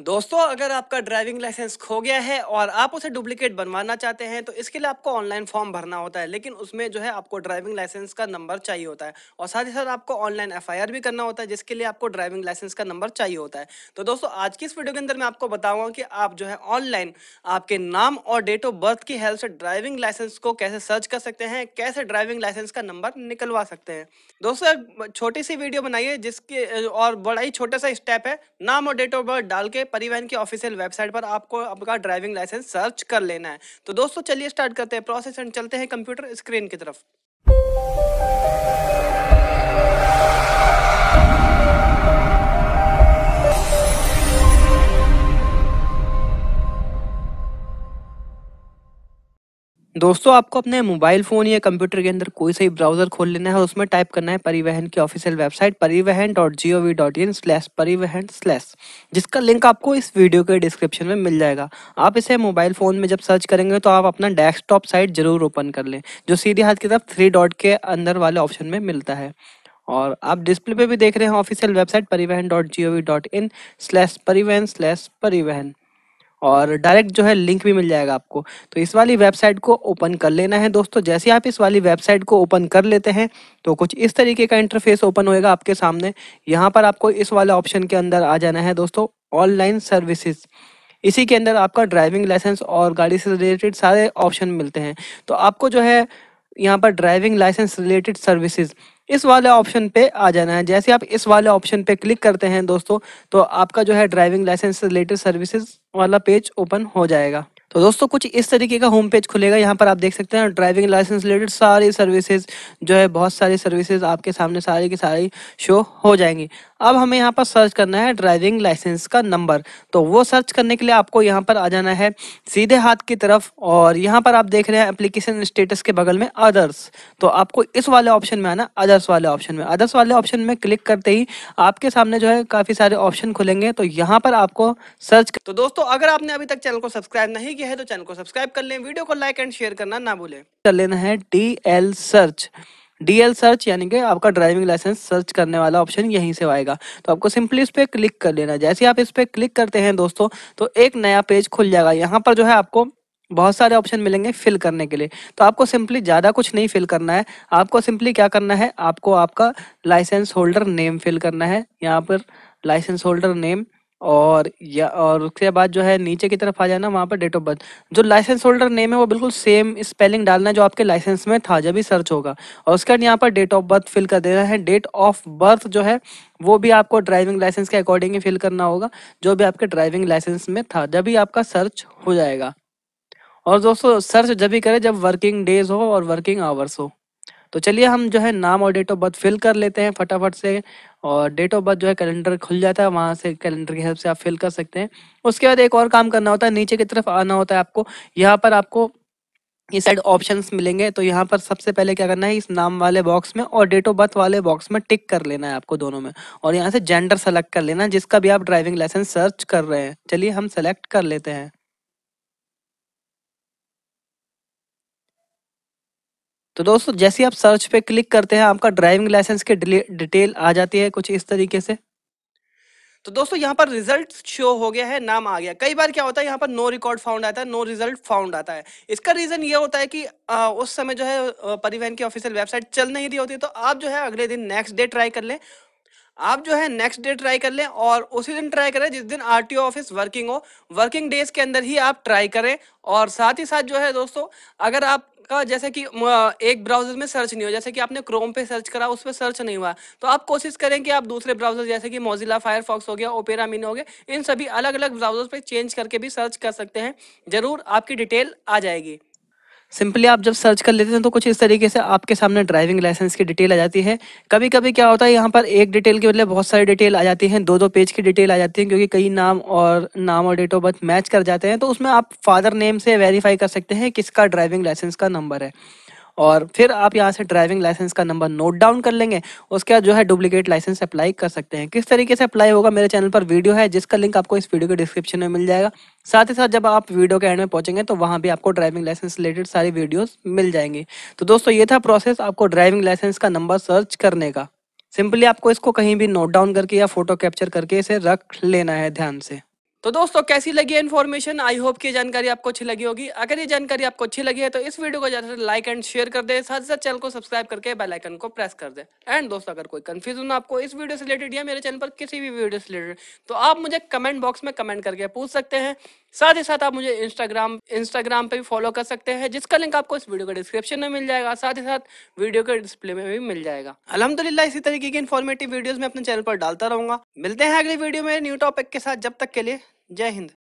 दोस्तों अगर आपका ड्राइविंग लाइसेंस खो गया है और आप उसे डुप्लीकेट बनवाना चाहते हैं तो इसके लिए आपको ऑनलाइन फॉर्म भरना होता है लेकिन उसमें जो है आपको ड्राइविंग लाइसेंस का नंबर चाहिए होता है और साथ ही साथ आपको ऑनलाइन एफआईआर भी करना होता है जिसके लिए आपको ड्राइविंग लाइसेंस का नंबर चाहिए होता है तो दोस्तों आज की इस वीडियो के अंदर मैं आपको बताऊंगा कि आप जो है ऑनलाइन आपके नाम और डेट ऑफ बर्थ की हेल्प से ड्राइविंग लाइसेंस को कैसे सर्च कर सकते हैं कैसे ड्राइविंग लाइसेंस का नंबर निकलवा सकते हैं दोस्तों एक छोटी सी वीडियो बनाइए जिसके और बड़ा ही छोटा सा स्टेप है नाम और डेट ऑफ बर्थ डाल के परिवहन की ऑफिशियल वेबसाइट पर आपको आपका ड्राइविंग लाइसेंस सर्च कर लेना है तो दोस्तों चलिए स्टार्ट करते हैं प्रोसेस एंड चलते हैं कंप्यूटर स्क्रीन की तरफ दोस्तों आपको अपने मोबाइल फोन या कंप्यूटर के अंदर कोई सही ब्राउजर खोल लेना है और उसमें टाइप करना है परिवहन की official website Parivahan dot G O V dot in slash Parivahan slash जिसका लिंक आपको इस वीडियो के डिस्क्रिप्शन में मिल जाएगा आप इसे मोबाइल फोन में जब सर्च करेंगे तो आप अपना डेस्कटॉप साइट जरूर ओपन कर लें जो सीधे हाथ की तरफ थ्री डॉट के अंदर वाले ऑप्शन में मिलता है और आप डिस्प्ले पे भी देख रहे हैं official website Parivahan dot G O V dot in slash Parivahan slash Parivahan और डायरेक्ट जो है लिंक भी मिल जाएगा आपको तो इस वाली वेबसाइट को ओपन कर लेना है दोस्तों जैसे आप इस वाली वेबसाइट को ओपन कर लेते हैं तो कुछ इस तरीके का इंटरफेस ओपन होएगा आपके सामने यहाँ पर आपको इस वाले ऑप्शन के अंदर आ जाना है दोस्तों ऑनलाइन सर्विसेज इसी के अंदर आपका ड्राइविंग लाइसेंस और गाड़ी से रिलेटेड सारे ऑप्शन मिलते हैं तो आपको जो है यहाँ पर ड्राइविंग लाइसेंस रिलेटेड सर्विसेज़ इस वाले ऑप्शन पे आ जाना है जैसे आप इस वाले ऑप्शन पे क्लिक करते हैं दोस्तों तो आपका जो है ड्राइविंग लाइसेंस रिलेटेड सर्विसेज वाला पेज ओपन हो जाएगा तो दोस्तों कुछ इस तरीके का होम पेज खुलेगा यहाँ पर आप देख सकते हैं ड्राइविंग लाइसेंस रिलेटेड सारी सर्विसेज जो है बहुत सारी सर्विसेज आपके सामने सारी की सारी शो हो जाएंगी अब हमें यहाँ पर सर्च करना है ड्राइविंग लाइसेंस का नंबर तो वो सर्च करने के लिए आपको यहाँ पर आ जाना है सीधे हाथ की तरफ और यहाँ पर आप देख रहे हैं एप्लीकेशन स्टेटस के बगल में अदर्स तो आपको इस वाले ऑप्शन में आना अदर्स वाले ऑप्शन में अदर्स वाले ऑप्शन में क्लिक करते ही आपके सामने जो है काफ़ी सारे ऑप्शन खुलेंगे तो यहाँ पर आपको सर्च तो दोस्तों अगर आपने अभी तक चैनल को सब्सक्राइब नहीं किया है तो चैनल को सब्सक्राइब कर लें वीडियो को लाइक एंड शेयर करना ना भूलें कर लेना है डी सर्च डीएल सर्च यानी कि आपका ड्राइविंग लाइसेंस सर्च करने वाला ऑप्शन यहीं से आएगा तो आपको सिंपली इस पर क्लिक कर लेना जैसे आप इस पर क्लिक करते हैं दोस्तों तो एक नया पेज खुल जाएगा यहाँ पर जो है आपको बहुत सारे ऑप्शन मिलेंगे फिल करने के लिए तो आपको सिंपली ज़्यादा कुछ नहीं फिल करना है आपको सिंपली क्या करना है आपको आपका लाइसेंस होल्डर नेम फिल करना है यहाँ पर लाइसेंस होल्डर नेम और या और उसके बाद जो है नीचे की तरफ आ जाना वहाँ पर डेट ऑफ बर्थ जो लाइसेंस होल्डर नेम है वो बिल्कुल सेम स्पेलिंग डालना है जो आपके लाइसेंस में था जब भी सर्च होगा और उसके बाद यहाँ पर डेट ऑफ बर्थ फिल कर देना है डेट ऑफ बर्थ जो है वो भी आपको ड्राइविंग लाइसेंस के अकॉर्डिंग ही फिल करना होगा जो भी आपके ड्राइविंग लाइसेंस में था जब भी आपका सर्च हो जाएगा और दोस्तों सर्च जब भी करें जब वर्किंग डेज हो और वर्किंग आवर्स हो तो चलिए हम जो है नाम और डेट ऑफ बर्थ फिल कर लेते हैं फटाफट से और डेट ऑफ बर्थ जो है कैलेंडर खुल जाता है वहाँ से कैलेंडर की हेल्प से आप फिल कर सकते हैं उसके बाद एक और काम करना होता है नीचे की तरफ आना होता है आपको यहाँ पर आपको ये साइड ऑप्शंस मिलेंगे तो यहाँ पर सबसे पहले क्या करना है इस नाम वाले बॉक्स में और डेट ऑफ बर्थ वाले बॉक्स में टिक कर लेना है आपको दोनों में और यहाँ से जेंडर सेलेक्ट कर लेना जिसका भी आप ड्राइविंग लाइसेंस सर्च कर रहे हैं चलिए हम सेलेक्ट कर लेते हैं तो दोस्तों जैसे ही आप सर्च पे क्लिक करते हैं आपका ड्राइविंग लाइसेंस के डिटेल आ जाती है कुछ इस तरीके से तो दोस्तों यहाँ पर रिजल्ट शो हो गया है नाम आ गया कई बार क्या होता है यहाँ पर नो रिकॉर्ड फाउंड आता है नो रिजल्ट फाउंड आता है इसका रीजन ये होता है कि आ, उस समय जो है परिवहन की ऑफिशियल वेबसाइट चल नहीं रही होती तो आप जो है अगले दिन नेक्स्ट डे ट्राई कर लें आप जो है नेक्स्ट डे ट्राई कर लें और उसी दिन ट्राई करें जिस दिन आर ऑफिस वर्किंग हो वर्किंग डेज के अंदर ही आप ट्राई करें और साथ ही साथ जो है दोस्तों अगर आप का जैसे कि एक ब्राउजर में सर्च नहीं हो जैसे कि आपने क्रोम पे सर्च करा उस पर सर्च नहीं हुआ तो आप कोशिश करें कि आप दूसरे ब्राउजर जैसे कि मोजिला फायरफॉक्स हो गया ओपेरा मिन हो गया इन सभी अलग अलग ब्राउजर पे चेंज करके भी सर्च कर सकते हैं ज़रूर आपकी डिटेल आ जाएगी सिंपली आप जब सर्च कर लेते हैं तो कुछ इस तरीके से आपके सामने ड्राइविंग लाइसेंस की डिटेल आ जाती है कभी कभी क्या होता है यहाँ पर एक डिटेल के बदले बहुत सारी डिटेल आ जाती हैं दो दो पेज की डिटेल आ जाती है क्योंकि कई नाम और नाम और डेट ऑफ बर्थ मैच कर जाते हैं तो उसमें आप फादर नेम से वेरीफाई कर सकते हैं किसका ड्राइविंग लाइसेंस का नंबर है और फिर आप यहाँ से ड्राइविंग लाइसेंस का नंबर नोट डाउन कर लेंगे उसके बाद जो है डुप्लीकेट लाइसेंस अप्लाई कर सकते हैं किस तरीके से अप्लाई होगा मेरे चैनल पर वीडियो है जिसका लिंक आपको इस वीडियो के डिस्क्रिप्शन में मिल जाएगा साथ ही साथ जब आप वीडियो के एंड में पहुंचेंगे तो वहाँ भी आपको ड्राइविंग लाइसेंस रिलेटेड सारी वीडियोज मिल जाएंगे तो दोस्तों ये था प्रोसेस आपको ड्राइविंग लाइसेंस का नंबर सर्च करने का सिंपली आपको इसको कहीं भी नोट डाउन करके या फोटो कैप्चर करके इसे रख लेना है ध्यान से तो दोस्तों कैसी लगी इन्फॉर्मेशन आई होप की जानकारी आपको अच्छी लगी होगी अगर ये जानकारी आपको अच्छी लगी है तो इस वीडियो को ज़्यादा लाइक एंड शेयर कर दे साथ ही साथ चैनल को सब्सक्राइब करके बेल आइकन को प्रेस कर दे एंड दोस्तों अगर कोई कंफ्यूजन आपको इस वीडियो से रिलेटेड या मेरे चैनल पर किसी भी वीडियो से रिलेटेड तो आप मुझे कमेंट बॉक्स में कमेंट करके पूछ सकते हैं साथ ही साथ आप मुझे इंस्टाग्राम इंस्टाग्राम पर भी फॉलो कर सकते हैं जिसका लिंक आपको इस वीडियो के डिस्क्रिप्शन में मिल जाएगा साथ ही साथ वीडियो के डिस्प्ले में भी मिल जाएगा अलहमदिल्ला इसी तरीके की इन्फॉर्मेटिव वीडियोस मैं अपने चैनल पर डालता रहूंगा मिलते हैं अगली वीडियो में न्यू टॉपिक के साथ जब तक के लिए जय हिंद